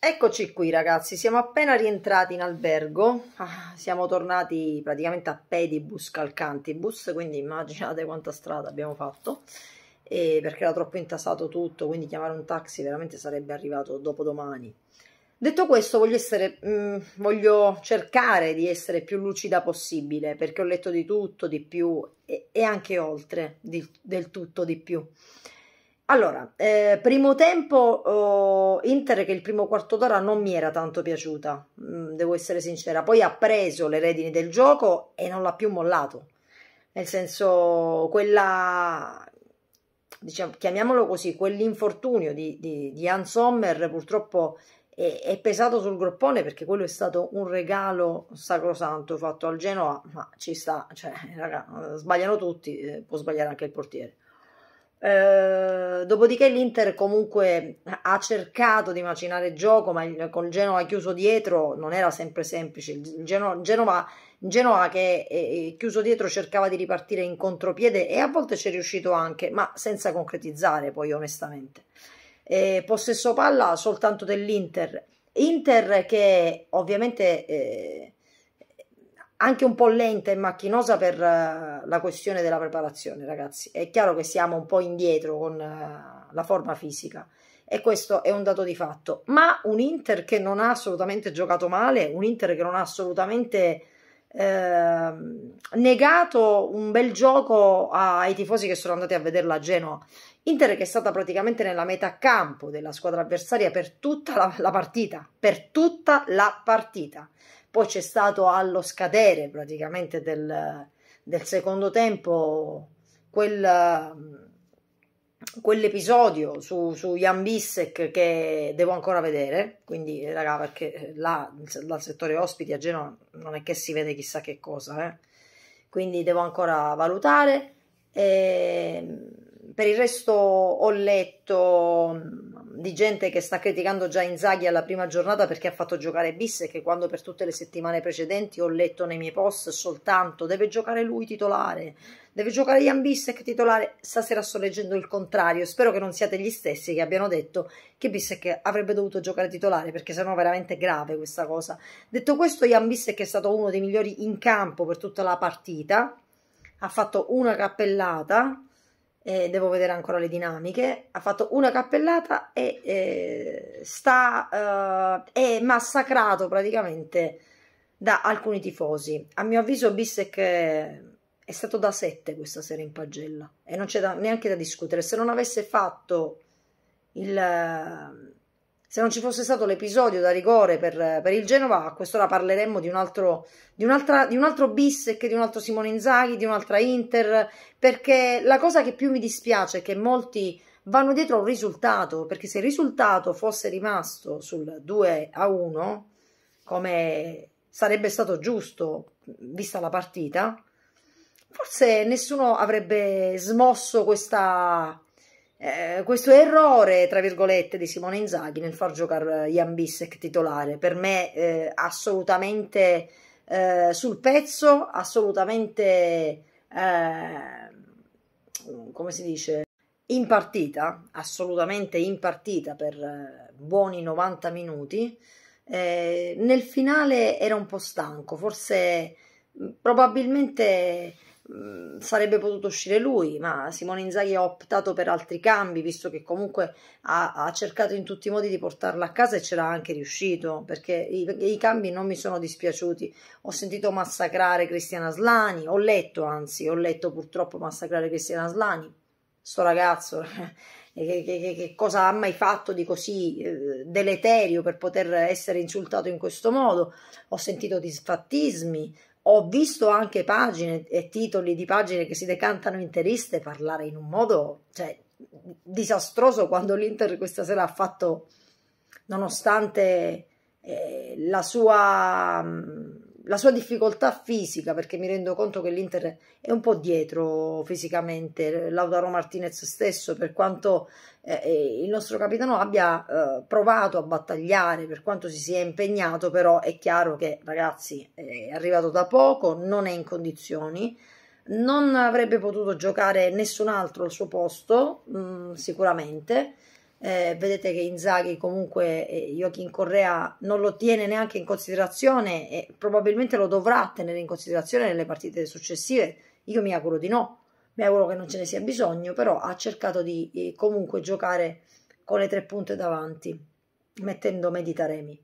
Eccoci qui ragazzi, siamo appena rientrati in albergo, ah, siamo tornati praticamente a pedibus calcantibus, quindi immaginate quanta strada abbiamo fatto, e perché era troppo intasato tutto, quindi chiamare un taxi veramente sarebbe arrivato dopodomani. Detto questo voglio, essere, mh, mm, voglio cercare di essere più lucida possibile, perché ho letto di tutto, di più e, e anche oltre di, del tutto di più. Allora, eh, primo tempo eh, Inter che il primo quarto d'ora non mi era tanto piaciuta, mh, mm, devo essere sincera, poi ha preso le redini del gioco e non l'ha più mollato, nel senso quella, diciamo, chiamiamolo così, quell'infortunio di, di, di Hans Sommer purtroppo è, è, pesato sul groppone perché quello è stato un regalo sacrosanto fatto al Genoa, ma ci sta, cioè, raga, sbagliano tutti, eh, può sbagliare anche il portiere. Eh, dopodiché l'Inter comunque ha cercato di macinare gioco, ma il, col Genova chiuso dietro non era sempre semplice. Il Geno, Genova, Genova, che è, eh, è eh, chiuso dietro cercava di ripartire in contropiede e a volte ci è riuscito anche, ma senza concretizzare poi onestamente. Eh, possesso palla soltanto dell'Inter. Inter che ovviamente eh, anche un po' lenta e macchinosa per eh, la questione della preparazione, ragazzi. È chiaro che siamo un po' indietro con eh, la forma fisica e questo è un dato di fatto. Ma un Inter che non ha assolutamente giocato male, un Inter che non ha assolutamente Ehm, negato un bel gioco ai tifosi che sono andati a vederla a Genoa. Inter che è stata praticamente nella metà campo della squadra avversaria per tutta la, la partita, per tutta la partita. Poi c'è stato allo scadere praticamente del, del secondo tempo quel quell'episodio su, su Jan Bissek che devo ancora vedere, quindi raga perché là dal settore ospiti a Genova non è che si vede chissà che cosa, eh. quindi devo ancora valutare. E ehm, per il resto ho letto di gente che sta criticando già Inzaghi alla prima giornata perché ha fatto giocare Bis che quando per tutte le settimane precedenti ho letto nei miei post soltanto deve giocare lui titolare, deve giocare Jan Bissek titolare, stasera sto leggendo il contrario, spero che non siate gli stessi che abbiano detto che Bissek avrebbe dovuto giocare titolare perché sennò veramente grave questa cosa. Detto questo Jan Bissek è stato uno dei migliori in campo per tutta la partita, ha fatto una cappellata eh, devo vedere ancora le dinamiche, ha fatto una cappellata e eh, sta, eh, è massacrato praticamente da alcuni tifosi. A mio avviso Bissec è stato da 7 questa sera in pagella e non c'è neanche da discutere. Se non avesse fatto il se non ci fosse stato l'episodio da rigore per, per il Genova, a quest'ora parleremmo di un, altro, di, un di un altro Bissec, di un altro Simone Inzaghi, di un'altra Inter, perché la cosa che più mi dispiace è che molti vanno dietro a un risultato, perché se il risultato fosse rimasto sul 2 a 1, come sarebbe stato giusto vista la partita, forse nessuno avrebbe smosso questa eh, questo errore, tra virgolette, di Simone Inzaghi nel far giocare Jan eh, Bissek titolare, per me eh, assolutamente eh, sul pezzo, assolutamente, eh, come si dice, in partita, assolutamente in partita per buoni 90 minuti. nel finale era un po' stanco, forse probabilmente Mm, sarebbe potuto uscire lui, ma Simone Inzaghi ha optato per altri cambi, visto che comunque ha, ha cercato in tutti i modi di portarla a casa e ce l'ha anche riuscito, perché i, i, cambi non mi sono dispiaciuti. Ho sentito massacrare Cristiana Slani, ho letto anzi, ho letto purtroppo massacrare Cristiana Slani, sto ragazzo, che, che, che, cosa ha mai fatto di così eh, deleterio per poter essere insultato in questo modo? Ho sentito disfattismi, ho visto anche pagine e titoli di pagine che si decantano interiste parlare in un modo cioè, disastroso quando l'Inter questa sera ha fatto, nonostante eh, la sua mm, la sua difficoltà fisica, perché mi rendo conto che l'Inter è un po' dietro fisicamente, Lautaro Martinez stesso, per quanto eh, eh il nostro capitano abbia eh, provato a battagliare, per quanto si sia impegnato, però è chiaro che ragazzi eh, è arrivato da poco, non è in condizioni, non avrebbe potuto giocare nessun altro al suo posto, mh, mm, sicuramente, eh, vedete che Inzaghi comunque eh, Joachim Correa non lo tiene neanche in considerazione e probabilmente lo dovrà tenere in considerazione nelle partite successive. Io mi auguro di no, mi auguro che non ce ne sia bisogno, però ha cercato di eh, comunque giocare con le tre punte davanti, mettendo Meditaremi.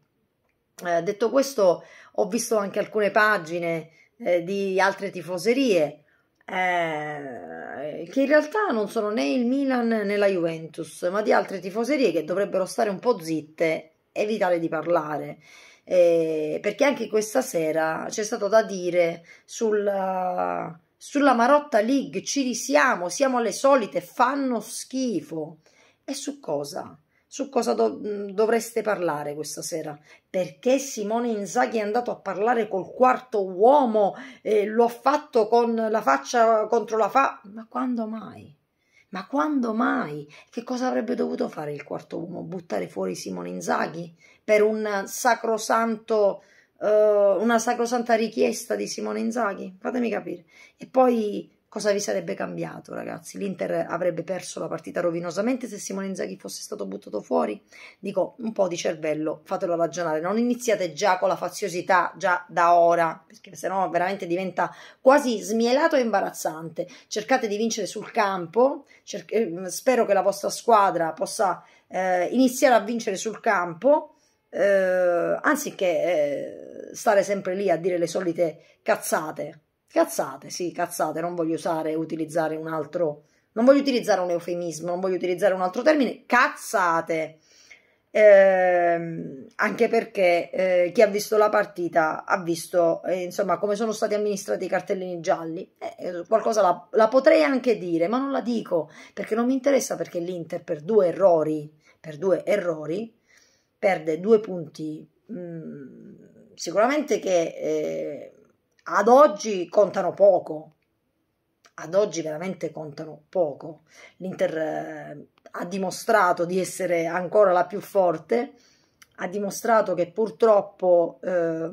Eh, detto questo, ho visto anche alcune pagine eh, di altre tifoserie eh, che in realtà non sono né il Milan né la Juventus, ma di altre tifoserie che dovrebbero stare un po' zitte, evitare di parlare. Eh, perché anche questa sera c'è stato da dire sulla, sulla Marotta League ci risiamo, siamo alle solite, fanno schifo. E su cosa? su cosa do mm, dovreste parlare questa sera, perché Simone Inzaghi è andato a parlare col quarto uomo, e lo ha fatto con la faccia contro la fa... Ma quando mai? Ma quando mai? Che cosa avrebbe dovuto fare il quarto uomo? Buttare fuori Simone Inzaghi per un sacrosanto, eh, una sacrosanta richiesta di Simone Inzaghi? Fatemi capire. E poi cosa vi sarebbe cambiato, ragazzi? L'Inter avrebbe perso la partita rovinosamente se Simone Inzaghi fosse stato buttato fuori? Dico, un po' di cervello, fatelo ragionare. Non iniziate già con la faziosità, già da ora, perché sennò veramente diventa quasi smielato e imbarazzante. Cercate di vincere sul campo, eh, spero che la vostra squadra possa eh, iniziare a vincere sul campo, eh, anziché eh, stare sempre lì a dire le solite cazzate Cazzate, sì, cazzate, non voglio usare, utilizzare un altro, non voglio utilizzare un eufemismo, non voglio utilizzare un altro termine, cazzate. Eh, anche perché eh, chi ha visto la partita ha visto eh, insomma come sono stati amministrati i cartellini gialli eh, eh, qualcosa la, la, potrei anche dire ma non la dico perché non mi interessa perché l'Inter per due errori per due errori perde due punti mh, mm, sicuramente che eh, ad oggi contano poco, ad oggi veramente contano poco. L'Inter eh, ha dimostrato di essere ancora la più forte, ha dimostrato che purtroppo eh,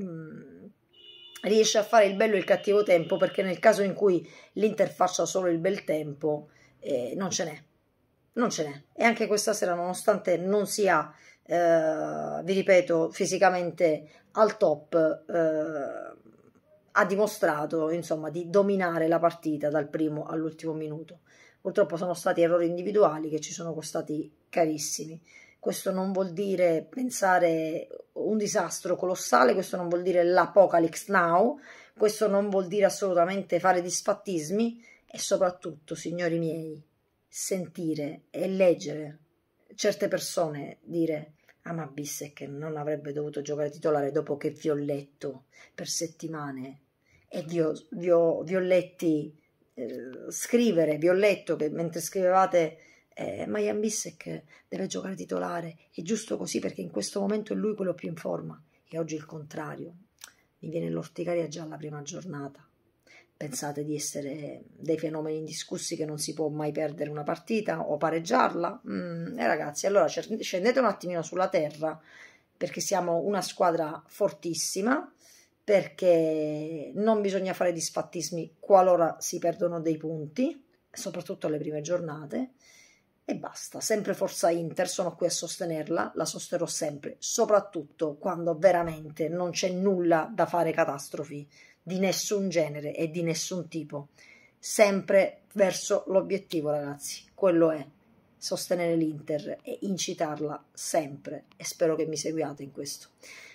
riesce a fare il bello e il cattivo tempo perché nel caso in cui l'Inter faccia solo il bel tempo eh, non ce n'è, non ce n'è. E anche questa sera nonostante non sia, eh, vi ripeto, fisicamente al top eh, ha dimostrato insomma, di dominare la partita dal primo all'ultimo minuto. Purtroppo sono stati errori individuali che ci sono costati carissimi. Questo non vuol dire pensare un disastro colossale, questo non vuol dire l'apocalypse now, questo non vuol dire assolutamente fare disfattismi e soprattutto, signori miei, sentire e leggere certe persone dire Amabisse che non avrebbe dovuto giocare titolare dopo che vi ho letto per settimane e vi ho, vi ho, vi ho letti eh, scrivere, vi ho letto che mentre scrivevate eh, ma Iambissec deve giocare titolare, è giusto così perché in questo momento è lui quello più in forma e oggi il contrario, mi viene l'orticaria già alla prima giornata. Pensate di essere dei fenomeni indiscussi che non si può mai perdere una partita o pareggiarla? Mm, eh ragazzi, allora scendete un attimino sulla terra perché siamo una squadra fortissima, perché non bisogna fare disfattismi qualora si perdono dei punti, soprattutto alle prime giornate, e basta. Sempre Forza Inter, sono qui a sostenerla, la sosterrò sempre, soprattutto quando veramente non c'è nulla da fare catastrofi di nessun genere e di nessun tipo, sempre verso l'obiettivo ragazzi, quello è sostenere l'Inter e incitarla sempre e spero che mi seguiate in questo.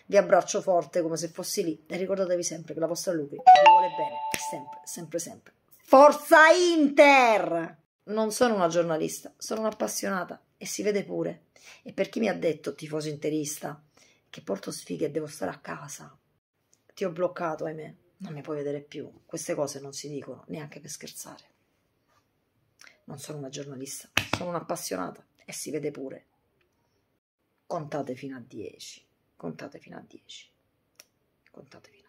Vi abbraccio forte come se fossi lì e ricordatevi sempre che la vostra Lupi vi vuole bene, sempre, sempre, sempre. Forza Inter! Non sono una giornalista, sono un'appassionata e si vede pure. E per chi mi ha detto, tifoso interista, che porto sfighe e devo stare a casa, ti ho bloccato, ahimè non mi puoi vedere più, queste cose non si dicono neanche per scherzare. Non sono una giornalista, sono un'appassionata e si vede pure. Contate fino a 10, contate fino a 10, contate fino a 10.